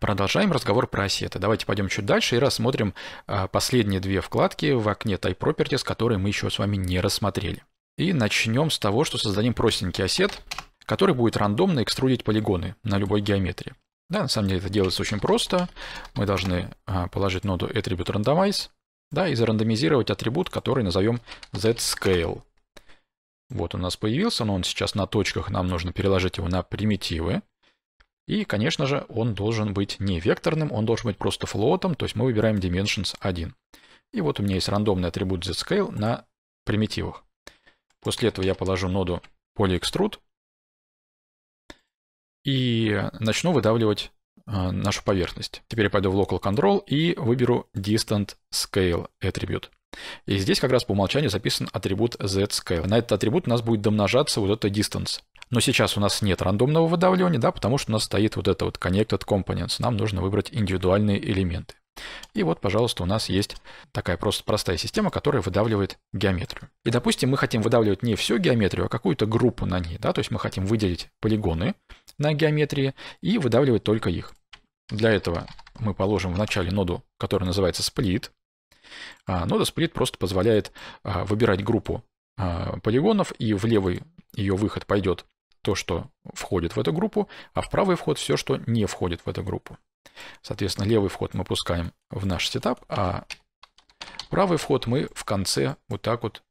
Продолжаем разговор про ассеты. Давайте пойдем чуть дальше и рассмотрим а, последние две вкладки в окне Type Properties, которые мы еще с вами не рассмотрели. И начнем с того, что создадим простенький ассет, который будет рандомно экструдить полигоны на любой геометрии. Да, на самом деле это делается очень просто. Мы должны а, положить ноду attribute randomize да, и зарандомизировать атрибут, который назовем zscale. Вот он у нас появился, но он сейчас на точках, нам нужно переложить его на примитивы. И, конечно же, он должен быть не векторным, он должен быть просто флотом, то есть мы выбираем dimensions 1. И вот у меня есть рандомный атрибут zscale на примитивах. После этого я положу ноду polyextrude и начну выдавливать э, нашу поверхность. Теперь я пойду в Local Control и выберу Distant Scale атрибут. И здесь как раз по умолчанию записан атрибут z-scale. На этот атрибут у нас будет домножаться вот эта distance. Но сейчас у нас нет рандомного выдавливания, да, потому что у нас стоит вот это вот connected components. Нам нужно выбрать индивидуальные элементы. И вот, пожалуйста, у нас есть такая просто простая система, которая выдавливает геометрию. И, допустим, мы хотим выдавливать не всю геометрию, а какую-то группу на ней. Да? То есть мы хотим выделить полигоны на геометрии и выдавливать только их. Для этого мы положим в начале ноду, которая называется split. А, нода split просто позволяет а, выбирать группу а, полигонов, и в левый ее выход пойдет то, что входит в эту группу, а в правый вход все, что не входит в эту группу. Соответственно, левый вход мы пускаем в наш сетап, а правый вход мы в конце вот так вот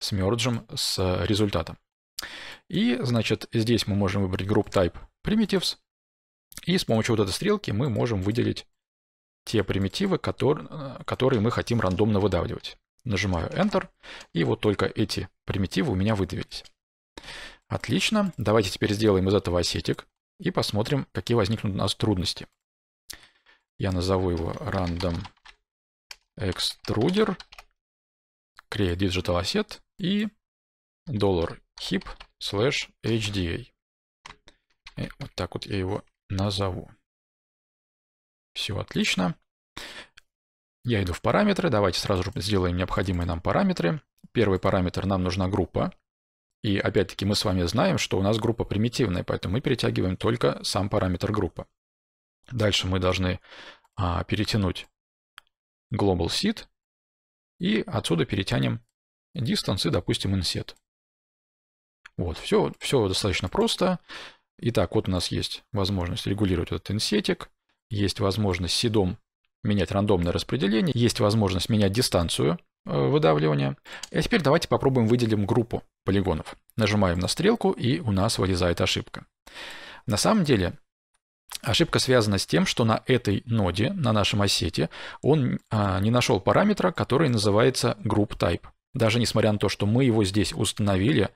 смерджим с результатом. И, значит, здесь мы можем выбрать Group Type Primitives, и с помощью вот этой стрелки мы можем выделить те примитивы, которые, которые мы хотим рандомно выдавливать. Нажимаю Enter, и вот только эти примитивы у меня выдавились. Отлично, давайте теперь сделаем из этого осетик и посмотрим, какие возникнут у нас трудности. Я назову его random extruder, create digital asset и dollar hip slash hda. И вот так вот я его назову. Все отлично. Я иду в параметры. Давайте сразу же сделаем необходимые нам параметры. Первый параметр нам нужна группа. И опять-таки мы с вами знаем, что у нас группа примитивная, поэтому мы перетягиваем только сам параметр группы. Дальше мы должны а, перетянуть global seed и отсюда перетянем distance и, допустим, inset. Вот, все, все достаточно просто. Итак, вот у нас есть возможность регулировать этот инсетик, есть возможность сидом менять рандомное распределение, есть возможность менять дистанцию э, выдавливания. А теперь давайте попробуем выделим группу полигонов. Нажимаем на стрелку, и у нас вылезает ошибка. На самом деле, ошибка связана с тем, что на этой ноде, на нашем осете, он а, не нашел параметра, который называется group type. Даже несмотря на то, что мы его здесь установили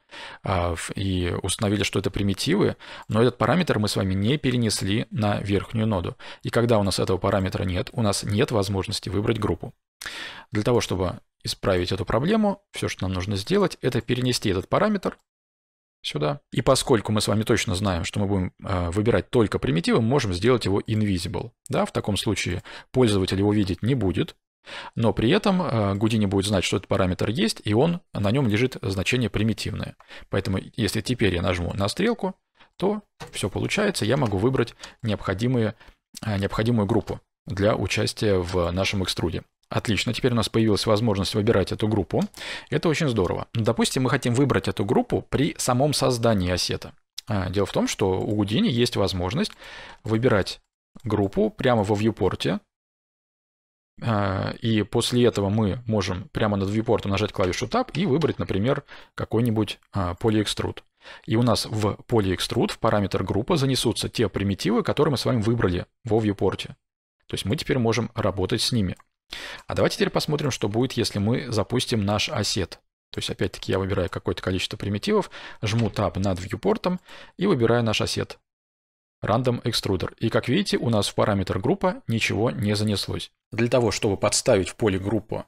а, и установили, что это примитивы, но этот параметр мы с вами не перенесли на верхнюю ноду. И когда у нас этого параметра нет, у нас нет возможности выбрать группу. Для того, чтобы исправить эту проблему, все, что нам нужно сделать, это перенести этот параметр сюда. И поскольку мы с вами точно знаем, что мы будем а, выбирать только примитивы, мы можем сделать его invisible. Да? В таком случае пользователь его видеть не будет, но при этом а, Гудини будет знать, что этот параметр есть, и он, на нем лежит значение примитивное. Поэтому если теперь я нажму на стрелку, то все получается, я могу выбрать необходимые, а, необходимую группу для участия в нашем экструде. Отлично, теперь у нас появилась возможность выбирать эту группу. Это очень здорово. Допустим, мы хотим выбрать эту группу при самом создании осета. А, дело в том, что у Гудини есть возможность выбирать группу прямо во viewport. А, и после этого мы можем прямо над viewport нажать клавишу Tab и выбрать, например, какой-нибудь а, полиэкструд. И у нас в полиэкструд в параметр группа занесутся те примитивы, которые мы с вами выбрали во viewport. То есть мы теперь можем работать с ними. А давайте теперь посмотрим, что будет, если мы запустим наш осет. То есть, опять-таки, я выбираю какое-то количество примитивов, жму Tab над вьюпортом и выбираю наш осет. Random Extruder. И как видите, у нас в параметр группа ничего не занеслось. Для того, чтобы подставить в поле группу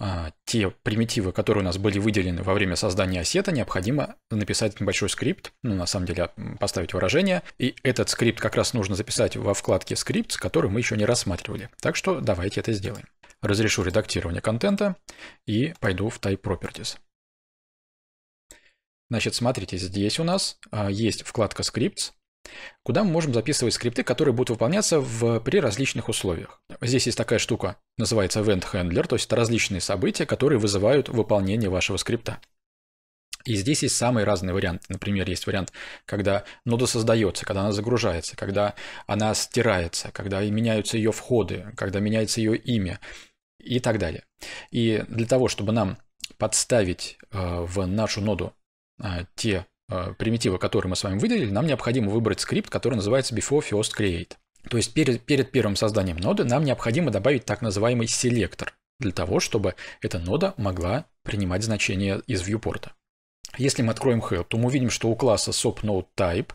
а, те примитивы, которые у нас были выделены во время создания осета, необходимо написать небольшой скрипт, ну, на самом деле, поставить выражение, и этот скрипт как раз нужно записать во вкладке «Скрипт», который мы еще не рассматривали. Так что давайте это сделаем. Разрешу редактирование контента и пойду в Type Properties. Значит, смотрите, здесь у нас а, есть вкладка «Скриптс», куда мы можем записывать скрипты, которые будут выполняться в, при различных условиях. Здесь есть такая штука, называется event handler, то есть это различные события, которые вызывают выполнение вашего скрипта. И здесь есть самые разные варианты. Например, есть вариант, когда нода создается, когда она загружается, когда она стирается, когда меняются ее входы, когда меняется ее имя и так далее. И для того, чтобы нам подставить э, в нашу ноду э, те Э, примитива, который мы с вами выделили, нам необходимо выбрать скрипт, который называется before first create. То есть перед, перед первым созданием ноды нам необходимо добавить так называемый селектор, для того, чтобы эта нода могла принимать значения из viewport. Если мы откроем help, то мы увидим, что у класса SopNodeType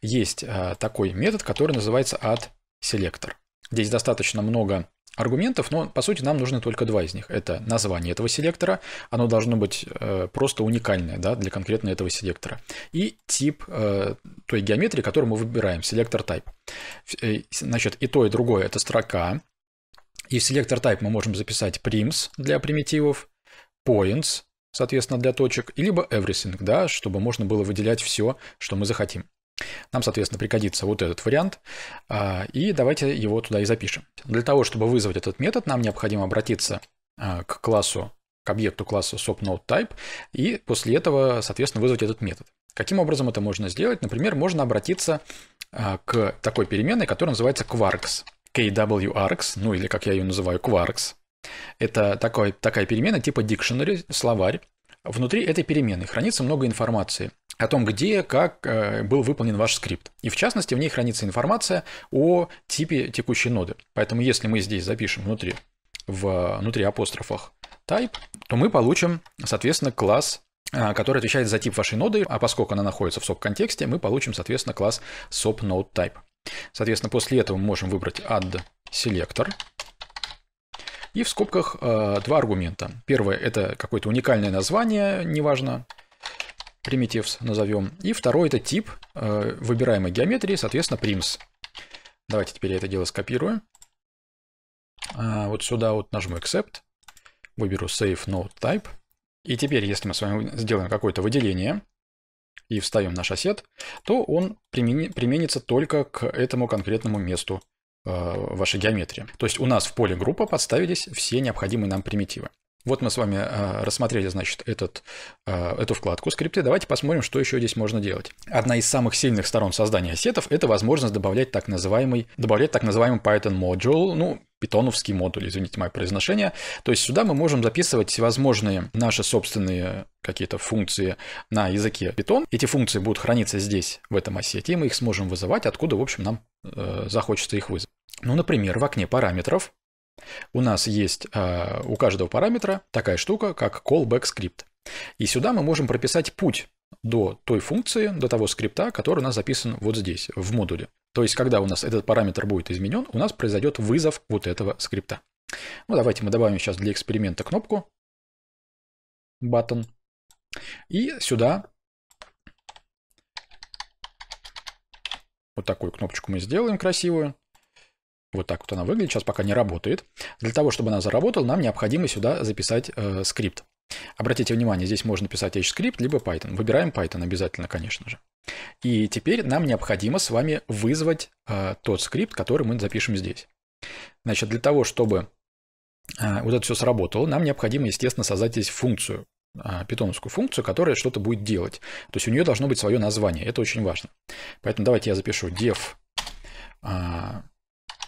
есть э, такой метод, который называется addSelector. Здесь достаточно много аргументов, но по сути нам нужны только два из них. Это название этого селектора, оно должно быть э, просто уникальное да, для конкретно этого селектора, и тип э, той геометрии, которую мы выбираем, селектор type. Э, значит, и то, и другое это строка, и в селектор type мы можем записать prims для примитивов, points, соответственно, для точек, и либо everything, да, чтобы можно было выделять все, что мы захотим. Нам, соответственно, пригодится вот этот вариант, а, и давайте его туда и запишем. Для того, чтобы вызвать этот метод, нам необходимо обратиться а, к классу, к объекту класса SopNodeType, и после этого, соответственно, вызвать этот метод. Каким образом это можно сделать? Например, можно обратиться а, к такой переменной, которая называется quarks, kwarks, ну или как я ее называю, quarks. Это такой, такая переменная типа dictionary, словарь. Внутри этой переменной хранится много информации – о том, где, как э, был выполнен ваш скрипт. И в частности, в ней хранится информация о типе текущей ноды. Поэтому если мы здесь запишем внутри, в, внутри апострофах type, то мы получим, соответственно, класс э, который отвечает за тип вашей ноды, а поскольку она находится в SOP-контексте, мы получим, соответственно, класс SOP-NodeType. Соответственно, после этого мы можем выбрать add selector, и в скобках э, два аргумента. Первое – это какое-то уникальное название, неважно, primitives назовем. И второй это тип э, выбираемой геометрии, соответственно, prims. Давайте теперь я это дело скопирую. А, вот сюда вот нажму accept, выберу save node type. И теперь, если мы с вами сделаем какое-то выделение и вставим наш осет, то он применится только к этому конкретному месту э, вашей геометрии. То есть у нас в поле группа подставились все необходимые нам примитивы. Вот мы с вами а, рассмотрели, значит, этот, а, эту вкладку скрипты. Давайте посмотрим, что еще здесь можно делать. Одна из самых сильных сторон создания сетов – это возможность добавлять так называемый, добавлять так называемый Python module, ну, питоновский модуль, извините мое произношение. То есть сюда мы можем записывать всевозможные наши собственные какие-то функции на языке Python. Эти функции будут храниться здесь, в этом осете, и мы их сможем вызывать, откуда, в общем, нам э, захочется их вызвать. Ну, например, в окне параметров у нас есть э, у каждого параметра такая штука, как callback скрипт. И сюда мы можем прописать путь до той функции, до того скрипта, который у нас записан вот здесь, в модуле. То есть, когда у нас этот параметр будет изменен, у нас произойдет вызов вот этого скрипта. Ну, давайте мы добавим сейчас для эксперимента кнопку button. И сюда вот такую кнопочку мы сделаем красивую. Вот так вот она выглядит, сейчас пока не работает. Для того, чтобы она заработала, нам необходимо сюда записать э, скрипт. Обратите внимание, здесь можно писать H-скрипт, либо Python. Выбираем Python обязательно, конечно же. И теперь нам необходимо с вами вызвать э, тот скрипт, который мы запишем здесь. Значит, для того, чтобы э, вот это все сработало, нам необходимо, естественно, создать здесь функцию, э, питоновскую функцию, которая что-то будет делать. То есть у нее должно быть свое название. Это очень важно. Поэтому давайте я запишу def э,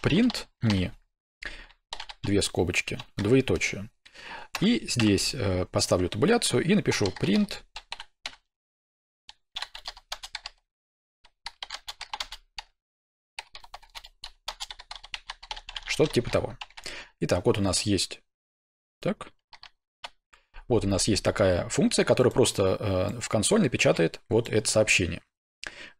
print не две скобочки, двоеточие. И здесь э, поставлю табуляцию и напишу print Что-то типа того. Итак, вот у нас есть... Так. Вот у нас есть такая функция, которая просто э, в консоль напечатает вот это сообщение.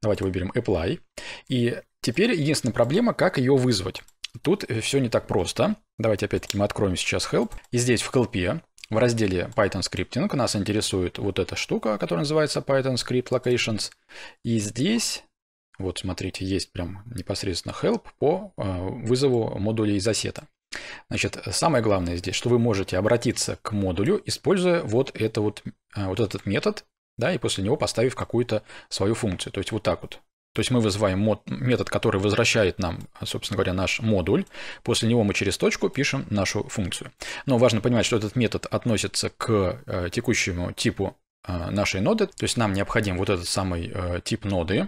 Давайте выберем Apply. И теперь единственная проблема, как ее вызвать. Тут э, все не так просто. Давайте опять-таки мы откроем сейчас Help. И здесь в Help в разделе Python Scripting нас интересует вот эта штука, которая называется Python Script Locations. И здесь, вот смотрите, есть прям непосредственно Help по э, вызову модулей из ассета. Значит, самое главное здесь, что вы можете обратиться к модулю, используя вот, это вот, э, вот этот метод да, и после него поставив какую-то свою функцию. То есть вот так вот. То есть мы вызываем мод, метод, который возвращает нам, собственно говоря, наш модуль. После него мы через точку пишем нашу функцию. Но важно понимать, что этот метод относится к э, текущему типу э, нашей ноды. То есть нам необходим вот этот самый э, тип ноды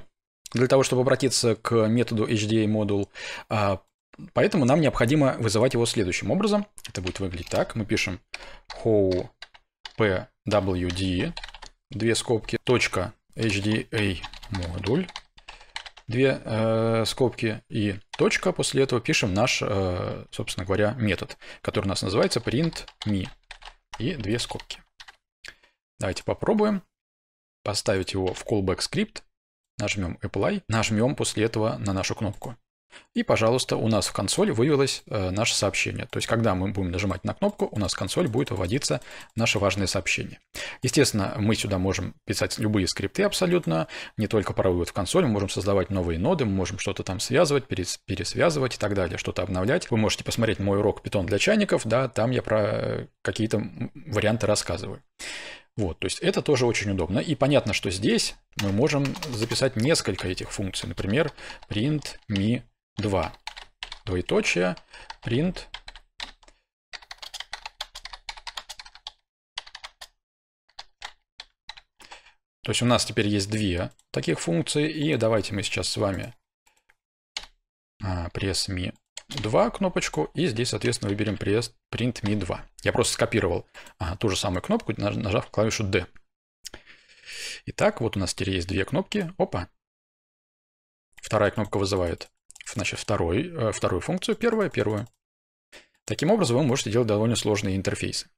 для того, чтобы обратиться к методу HDA-модул. А поэтому нам необходимо вызывать его следующим образом. Это будет выглядеть так. Мы пишем how pwd две скобки, точка HDA модуль, две э, скобки и точка. После этого пишем наш, э, собственно говоря, метод, который у нас называется printMe. И две скобки. Давайте попробуем поставить его в callback скрипт. Нажмем apply, нажмем после этого на нашу кнопку. И, пожалуйста, у нас в консоль вывелось э, наше сообщение. То есть, когда мы будем нажимать на кнопку, у нас в консоль будет выводиться наше важное сообщение. Естественно, мы сюда можем писать любые скрипты абсолютно, не только про вывод в консоль, мы можем создавать новые ноды, мы можем что-то там связывать, пересвязывать и так далее, что-то обновлять. Вы можете посмотреть мой урок Python для чайников», да, там я про э, какие-то варианты рассказываю. Вот, то есть это тоже очень удобно. И понятно, что здесь мы можем записать несколько этих функций. Например, print me 2, двоеточие, print. То есть у нас теперь есть две таких функции, и давайте мы сейчас с вами а, пресс ми 2 кнопочку, и здесь, соответственно, выберем пресс print mi 2. Я просто скопировал ту же самую кнопку, нажав клавишу D. Итак, вот у нас теперь есть две кнопки. Опа. Вторая кнопка вызывает значит, второй, э, вторую функцию, первая, первую. Таким образом, вы можете делать довольно сложные интерфейсы.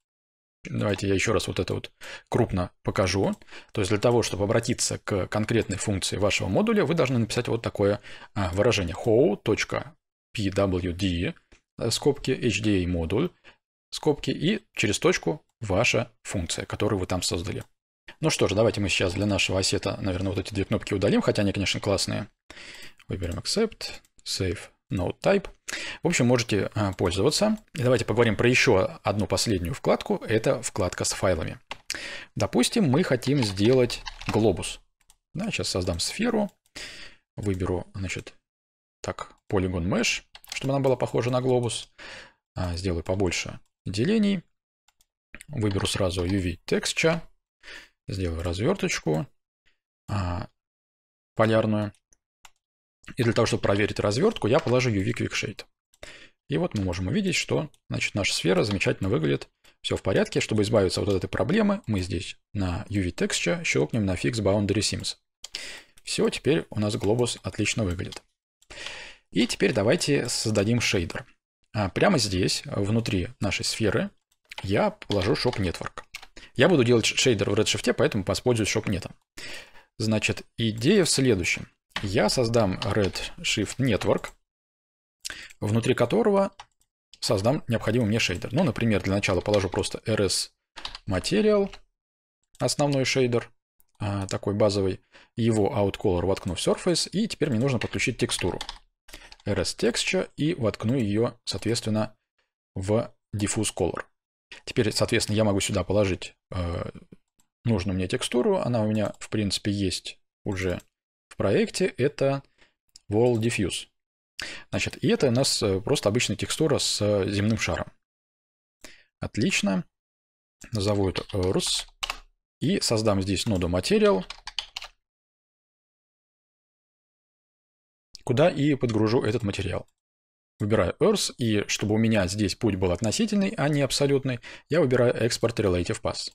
Давайте я еще раз вот это вот крупно покажу. То есть для того, чтобы обратиться к конкретной функции вашего модуля, вы должны написать вот такое а, выражение how.pwd э, скобки HDA модуль скобки и через точку ваша функция, которую вы там создали. Ну что же давайте мы сейчас для нашего осета, наверное, вот эти две кнопки удалим, хотя они, конечно, классные. Выберем Accept, save node type. В общем, можете а, пользоваться. И давайте поговорим про еще одну последнюю вкладку. Это вкладка с файлами. Допустим, мы хотим сделать глобус. Да, сейчас создам сферу. Выберу, значит, так, Polygon Mesh, чтобы она была похожа на глобус. А, сделаю побольше делений. Выберу сразу UV Texture. Сделаю разверточку а, полярную. И для того, чтобы проверить развертку, я положу UV Quick Shade. И вот мы можем увидеть, что значит, наша сфера замечательно выглядит, все в порядке. Чтобы избавиться от этой проблемы, мы здесь на UV Texture щелкнем на Fix Boundary Sims. Все, теперь у нас глобус отлично выглядит. И теперь давайте создадим шейдер. А, прямо здесь, внутри нашей сферы, я положу Shop Network. Я буду делать шейдер в Redshift, поэтому воспользуюсь ShopNet. Значит, идея в следующем я создам Redshift Network, внутри которого создам необходимый мне шейдер. Ну, например, для начала положу просто RS Material, основной шейдер, а, такой базовый, его OutColor воткну в Surface, и теперь мне нужно подключить текстуру RS Texture и воткну ее, соответственно, в Diffuse Color. Теперь, соответственно, я могу сюда положить э, нужную мне текстуру, она у меня, в принципе, есть уже в проекте, это World Diffuse. Значит, и это у нас э, просто обычная текстура с э, земным шаром. Отлично. Назову это Earth. Э, и создам здесь ноду Material, куда и подгружу этот материал. Выбираю Earth, и чтобы у меня здесь путь был относительный, а не абсолютный, я выбираю Export Relative Path.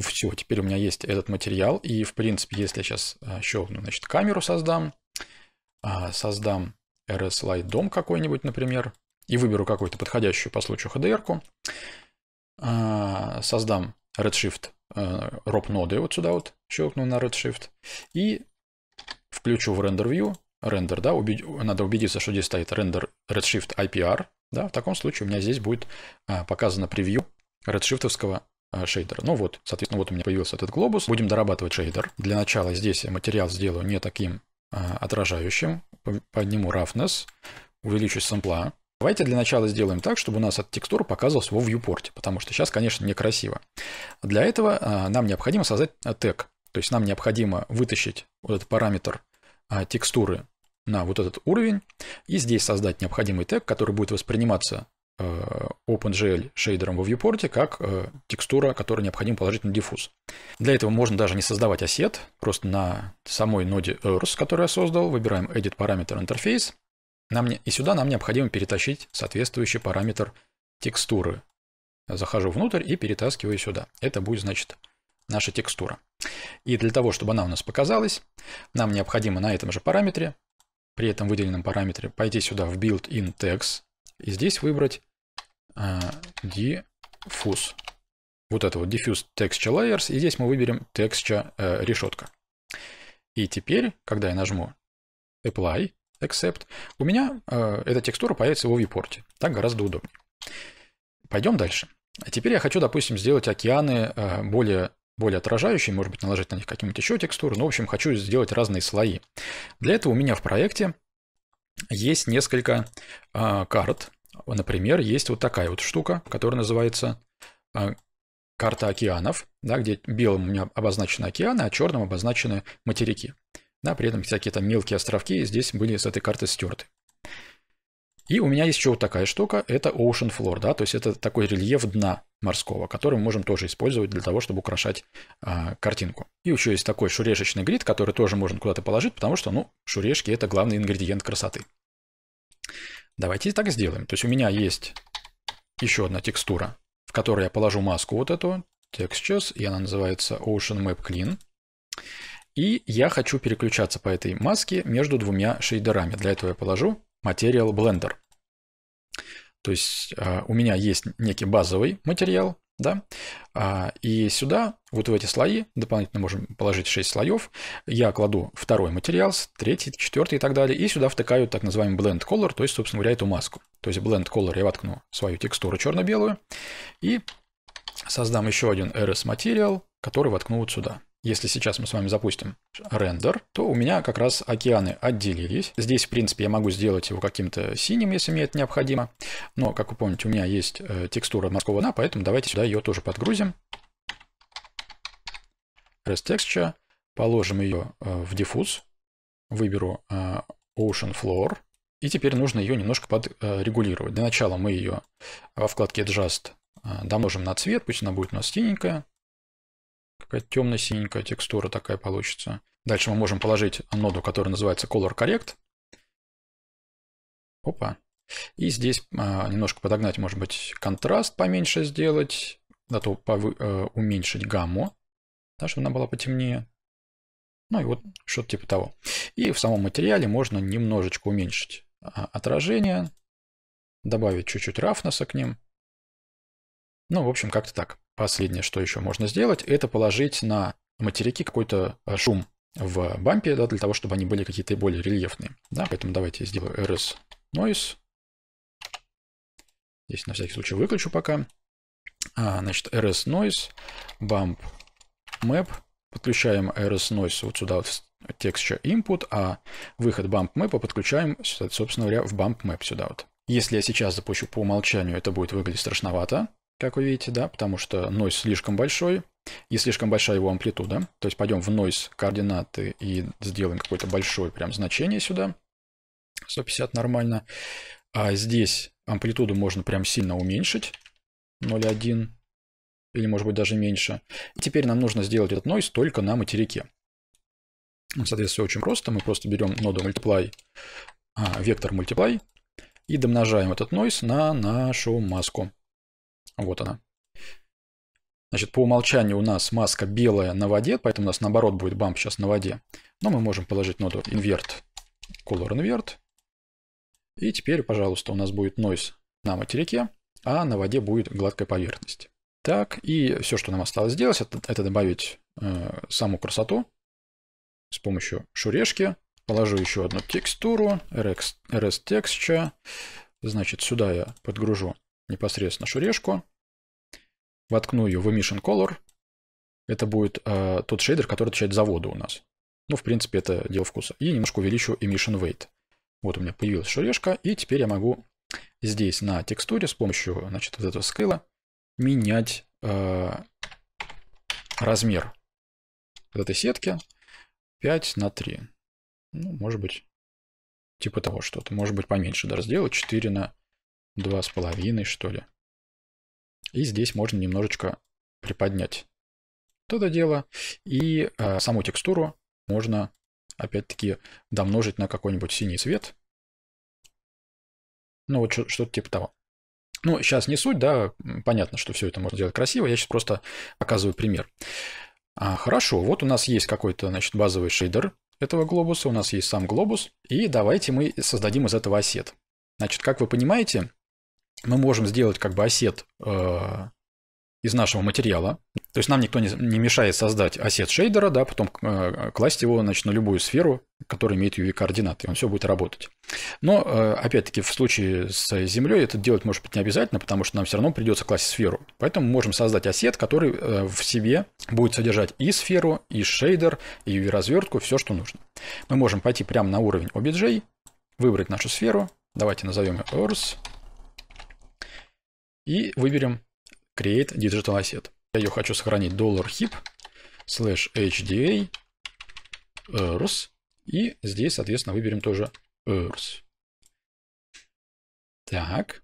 Все, теперь у меня есть этот материал. И, в принципе, если я сейчас а, щелкну, значит, камеру создам, а, создам RS-Light дом какой-нибудь, например, и выберу какую-то подходящую по случаю HDR-ку, а, создам Redshift э, ROP ноды вот сюда вот, щелкну на Redshift, и включу в Render View, рендер, да, убед... надо убедиться, что здесь стоит рендер Redshift IPR, да, в таком случае у меня здесь будет показано превью редшифтовского а, шейдер. Ну вот, соответственно, вот у меня появился этот глобус. Будем дорабатывать шейдер. Для начала здесь я материал сделаю не таким а, отражающим. Подниму roughness, увеличу сэмпла. Давайте для начала сделаем так, чтобы у нас эта текстура показывалась во viewport, потому что сейчас, конечно, некрасиво. Для этого а, нам необходимо создать тег. То есть нам необходимо вытащить вот этот параметр а, текстуры на вот этот уровень и здесь создать необходимый тег, который будет восприниматься Э, OpenGL шейдером во viewport как э, текстура, которую необходимо положить на диффуз. Для этого можно даже не создавать осет, просто на самой ноде Earth, которую я создал, выбираем Edit параметр интерфейс, нам, и сюда нам необходимо перетащить соответствующий параметр текстуры. Захожу внутрь и перетаскиваю сюда. Это будет, значит, наша текстура. И для того, чтобы она у нас показалась, нам необходимо на этом же параметре, при этом выделенном параметре, пойти сюда в Built-in Tags, и здесь выбрать э, diffuse. Вот это вот diffuse texture layers. И здесь мы выберем texture э, решетка. И теперь, когда я нажму apply, accept, у меня э, эта текстура появится в viewport. Так гораздо удобнее. Пойдем дальше. А теперь я хочу, допустим, сделать океаны э, более более отражающие, может быть, наложить на них какую нибудь еще текстуру. Ну, Но в общем, хочу сделать разные слои. Для этого у меня в проекте есть несколько э, карт. Например, есть вот такая вот штука, которая называется э, карта океанов, да, где белым у меня обозначены океаны, а черным обозначены материки. Да, при этом всякие там мелкие островки здесь были с этой карты стерты. И у меня есть еще вот такая штука, это ocean floor, да, то есть это такой рельеф дна морского, который мы можем тоже использовать для того, чтобы украшать а, картинку. И еще есть такой шурешечный грид, который тоже можно куда-то положить, потому что, ну, шурешки это главный ингредиент красоты. Давайте так сделаем. То есть у меня есть еще одна текстура, в которой я положу маску вот эту, textures, и она называется Ocean Map Clean. И я хочу переключаться по этой маске между двумя шейдерами. Для этого я положу Material Blender. То есть а, у меня есть некий базовый материал, да, а, и сюда, вот в эти слои, дополнительно можем положить 6 слоев, я кладу второй материал, третий, четвертый и так далее, и сюда втыкаю так называемый blend color, то есть, собственно говоря, эту маску. То есть blend color я воткну свою текстуру черно-белую и создам еще один RS материал, который воткну вот сюда. Если сейчас мы с вами запустим рендер, то у меня как раз океаны отделились. Здесь, в принципе, я могу сделать его каким-то синим, если мне это необходимо. Но, как вы помните, у меня есть э, текстура морского дна, поэтому давайте сюда ее тоже подгрузим. ResTexture. Положим ее э, в диффуз. Выберу э, Ocean Floor. И теперь нужно ее немножко подрегулировать. Для начала мы ее во вкладке Adjust домножим на цвет, пусть она будет у нас синенькая какая-то темно-синенькая текстура такая получится. Дальше мы можем положить ноду, которая называется Color Correct. Опа. И здесь а, немножко подогнать, может быть, контраст поменьше сделать, зато повы, э, уменьшить гамму, да, чтобы она была потемнее. Ну и вот что-то типа того. И в самом материале можно немножечко уменьшить а, отражение, добавить чуть-чуть рафнеса к ним. Ну, в общем, как-то так. Последнее, что еще можно сделать, это положить на материки какой-то э, шум в бампе, да, для того, чтобы они были какие-то более рельефные. Да, поэтому давайте я сделаю rs noise. Здесь на всякий случай выключу пока. А, значит, rs noise, bump map. Подключаем rs noise вот сюда, вот texture input, а выход bump map подключаем, собственно говоря, в bump map сюда вот. Если я сейчас запущу по умолчанию, это будет выглядеть страшновато как вы видите, да, потому что нойс слишком большой и слишком большая его амплитуда. То есть пойдем в нойс координаты и сделаем какое-то большое прям значение сюда. 150 нормально. А здесь амплитуду можно прям сильно уменьшить. 0,1 или может быть даже меньше. И теперь нам нужно сделать этот нойс только на материке. Соответственно, очень просто. Мы просто берем ноду multiply, а, вектор multiply и домножаем этот нойс на нашу маску. Вот она. Значит, по умолчанию у нас маска белая на воде, поэтому у нас наоборот будет бамп сейчас на воде. Но мы можем положить ноту invert, color invert. И теперь, пожалуйста, у нас будет noise на материке, а на воде будет гладкая поверхность. Так, и все, что нам осталось сделать, это, это добавить э, саму красоту с помощью шурешки. Положу еще одну текстуру, rs, rs texture. Значит, сюда я подгружу непосредственно шурешку, воткну ее в Emission Color. Это будет э, тот шейдер, который отвечает за воду у нас. Ну, в принципе, это дело вкуса. И немножко увеличу Emission Weight. Вот у меня появилась шурешка, и теперь я могу здесь на текстуре с помощью значит, вот этого скейла менять э, размер вот этой сетки 5 на 3. Ну, может быть, типа того что-то. Может быть, поменьше даже сделать. 4 на два с половиной, что ли. И здесь можно немножечко приподнять то это дело. И э, саму текстуру можно, опять-таки, домножить на какой-нибудь синий цвет. Ну, вот что-то типа того. Ну, сейчас не суть, да, понятно, что все это можно делать красиво, я сейчас просто показываю пример. А, хорошо, вот у нас есть какой-то, значит, базовый шейдер этого глобуса, у нас есть сам глобус, и давайте мы создадим из этого осет. Значит, как вы понимаете, мы можем сделать как бы осет э, из нашего материала. То есть нам никто не, не мешает создать осет шейдера, да, потом э, класть его значит, на любую сферу, которая имеет UV-координаты, и он все будет работать. Но, э, опять-таки, в случае с Землей это делать может быть не обязательно, потому что нам все равно придется класть сферу. Поэтому мы можем создать осет, который э, в себе будет содержать и сферу, и шейдер, и UV-развертку, все, что нужно. Мы можем пойти прямо на уровень OBJ, выбрать нашу сферу, давайте назовем ее Earth, и выберем Create Digital Asset. Я ее хочу сохранить доллар $hip slash hda earth. И здесь, соответственно, выберем тоже earth. Так.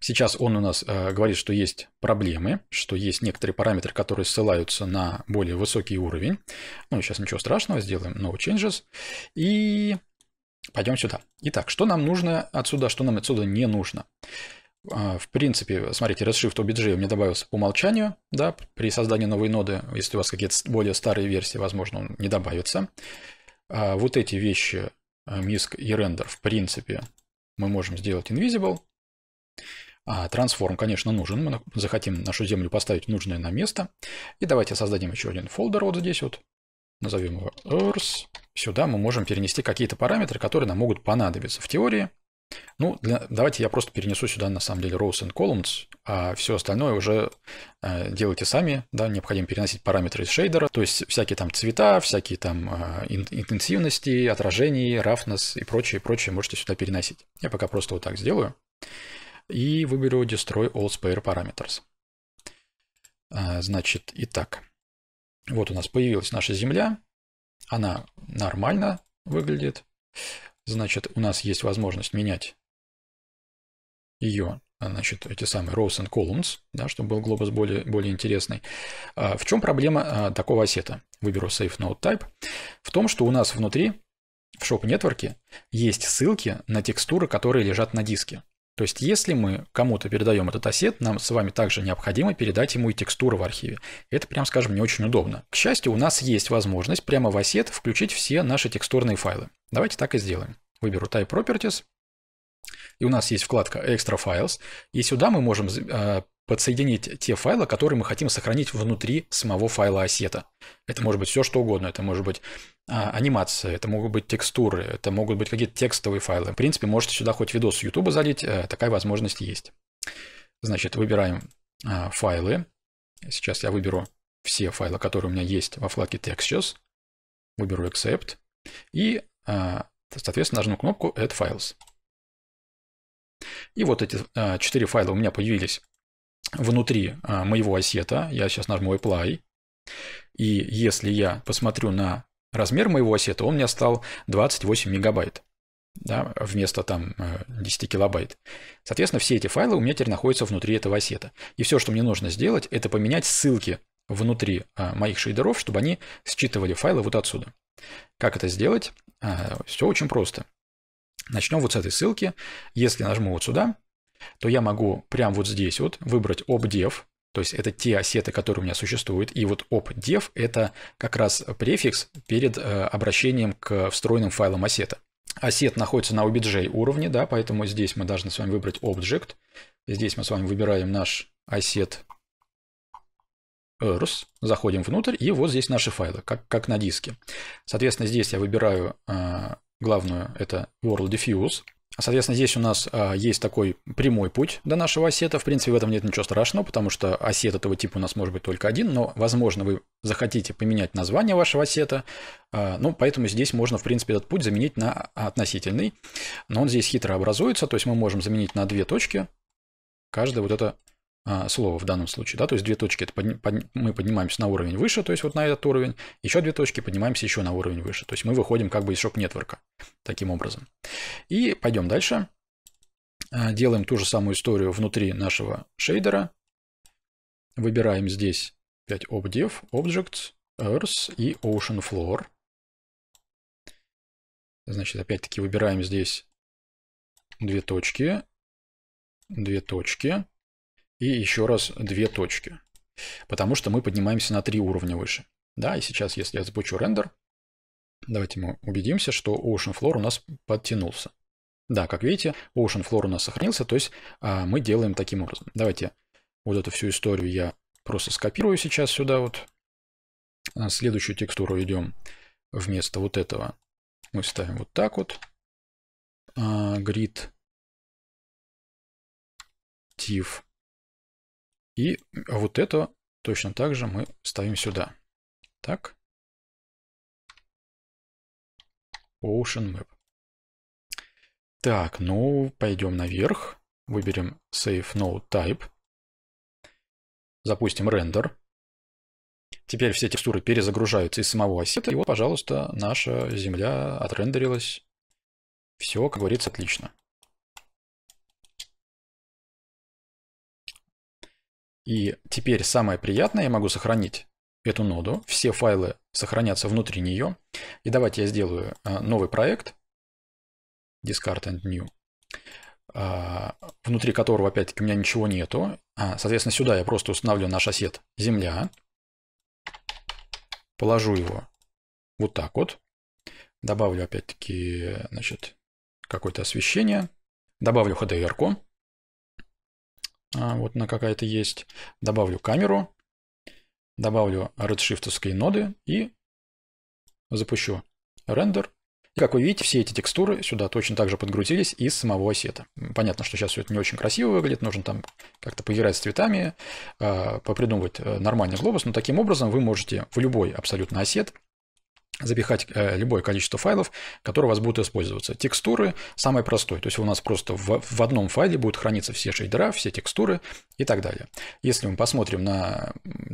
Сейчас он у нас э, говорит, что есть проблемы, что есть некоторые параметры, которые ссылаются на более высокий уровень. Ну, сейчас ничего страшного, сделаем no changes. И Пойдем сюда. Итак, что нам нужно отсюда, что нам отсюда не нужно? А, в принципе, смотрите, Redshift OBJ у меня добавился по умолчанию, да, при создании новой ноды, если у вас какие-то более старые версии, возможно, он не добавится. А, вот эти вещи, MISC а, и рендер, в принципе, мы можем сделать invisible. А трансформ, конечно, нужен. Мы захотим нашу землю поставить нужное на место. И давайте создадим еще один фолдер вот здесь вот назовем его source, сюда мы можем перенести какие-то параметры, которые нам могут понадобиться в теории. Ну, для, давайте я просто перенесу сюда, на самом деле, rows and columns, а все остальное уже э, делайте сами, да, необходимо переносить параметры из шейдера, то есть всякие там цвета, всякие там э, интенсивности, отражений, roughness и прочее, прочее можете сюда переносить. Я пока просто вот так сделаю и выберу destroy all spare parameters. Э, значит, итак, вот у нас появилась наша Земля, она нормально выглядит. Значит, у нас есть возможность менять ее, значит, эти самые rows and columns, да, чтобы был глобус более, более интересный. А, в чем проблема а, такого ассета? Выберу Safe Node Type. В том, что у нас внутри в шоп-нетворке есть ссылки на текстуры, которые лежат на диске. То есть, если мы кому-то передаем этот ассет, нам с вами также необходимо передать ему и текстуру в архиве. Это, прям скажем, не очень удобно. К счастью, у нас есть возможность прямо в ассет включить все наши текстурные файлы. Давайте так и сделаем. Выберу Type Properties, и у нас есть вкладка Extra Files, и сюда мы можем а, подсоединить те файлы, которые мы хотим сохранить внутри самого файла осета. Это может быть все что угодно, это может быть а, анимация, это могут быть текстуры, это могут быть какие-то текстовые файлы. В принципе, можете сюда хоть видос с YouTube залить, э, такая возможность есть. Значит, выбираем а, файлы. Сейчас я выберу все файлы, которые у меня есть во флаге Textures. Выберу Accept. И, а, соответственно, нажму кнопку Add Files. И вот эти а, четыре файла у меня появились внутри а, моего осета, я сейчас нажму Apply, и если я посмотрю на размер моего осета, он у меня стал 28 мегабайт да, вместо там 10 э, килобайт. Соответственно, все эти файлы у меня теперь находятся внутри этого осета. И все, что мне нужно сделать, это поменять ссылки внутри а, моих шейдеров, чтобы они считывали файлы вот отсюда. Как это сделать? А, все очень просто. Начнем вот с этой ссылки. Если нажму вот сюда, то я могу прямо вот здесь вот выбрать obdev, то есть это те осеты, которые у меня существуют. И вот obdev – это как раз префикс перед э, обращением к встроенным файлам осета. Осет находится на OBJ уровне, да, поэтому здесь мы должны с вами выбрать Object. Здесь мы с вами выбираем наш осет Earth, заходим внутрь, и вот здесь наши файлы, как, как на диске. Соответственно, здесь я выбираю э, главную, это World Diffuse, Соответственно, здесь у нас а, есть такой прямой путь до нашего осета. В принципе, в этом нет ничего страшного, потому что осет этого типа у нас может быть только один, но, возможно, вы захотите поменять название вашего осета. А, ну, поэтому здесь можно, в принципе, этот путь заменить на относительный. Но он здесь хитро образуется, то есть мы можем заменить на две точки каждое вот это а, слова в данном случае, да, то есть две точки, это подни, под, мы поднимаемся на уровень выше, то есть вот на этот уровень, еще две точки поднимаемся еще на уровень выше, то есть мы выходим как бы из шоп-нетворка таким образом. И пойдем дальше, а, делаем ту же самую историю внутри нашего шейдера, выбираем здесь опять obdev, objects, earth и ocean floor. Значит, опять-таки выбираем здесь две точки, две точки, и еще раз две точки, потому что мы поднимаемся на три уровня выше. Да, и сейчас, если я запущу рендер, давайте мы убедимся, что Ocean Floor у нас подтянулся. Да, как видите, Ocean Floor у нас сохранился, то есть а, мы делаем таким образом. Давайте вот эту всю историю я просто скопирую сейчас сюда вот. Следующую текстуру идем вместо вот этого. Мы ставим вот так вот. А, grid. Тиф. И вот это точно так же мы ставим сюда. Так. Ocean Map. Так, ну, пойдем наверх. Выберем Save Node Type. Запустим рендер. Теперь все текстуры перезагружаются из самого осета. И вот, пожалуйста, наша земля отрендерилась. Все, как говорится, отлично. И теперь самое приятное, я могу сохранить эту ноду, все файлы сохранятся внутри нее. И давайте я сделаю э, новый проект, discard and new, а, внутри которого опять-таки у меня ничего нету. А, соответственно, сюда я просто устанавливаю наш осет земля, положу его вот так вот, добавлю опять-таки значит какое-то освещение, добавлю HDR-ку, а, вот на какая-то есть. Добавлю камеру, добавлю редшифтовские ноды и запущу рендер. И, как вы видите, все эти текстуры сюда точно так же подгрузились из самого осета. Понятно, что сейчас все это не очень красиво выглядит, нужно там как-то поиграть с цветами, а, попридумывать э, нормальный глобус, но таким образом вы можете в любой абсолютно осет запихать э, любое количество файлов, которые у вас будут использоваться. Текстуры самый простой, то есть у нас просто в, в одном файле будут храниться все шейдера, все текстуры и так далее. Если мы посмотрим на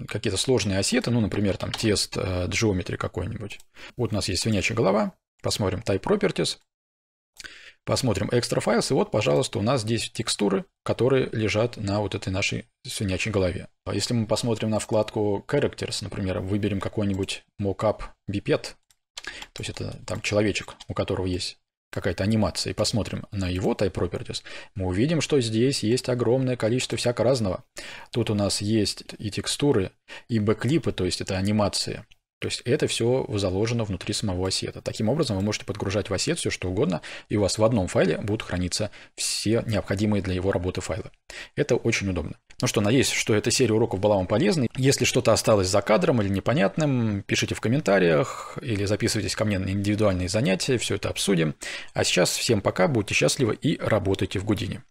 какие-то сложные осеты, ну, например, там тест э, Geometry какой-нибудь. Вот у нас есть свинячья голова, посмотрим Type Properties, Посмотрим экстра файлс, и вот, пожалуйста, у нас здесь текстуры, которые лежат на вот этой нашей свинячей голове. А если мы посмотрим на вкладку Characters, например, выберем какой-нибудь mockup biped, то есть это там человечек, у которого есть какая-то анимация, и посмотрим на его Type Properties, мы увидим, что здесь есть огромное количество всякого разного. Тут у нас есть и текстуры, и бэклипы, то есть это анимации, то есть это все заложено внутри самого осета. Таким образом, вы можете подгружать в осет все что угодно, и у вас в одном файле будут храниться все необходимые для его работы файлы. Это очень удобно. Ну что, надеюсь, что эта серия уроков была вам полезной. Если что-то осталось за кадром или непонятным, пишите в комментариях или записывайтесь ко мне на индивидуальные занятия, все это обсудим. А сейчас всем пока, будьте счастливы и работайте в Гудине.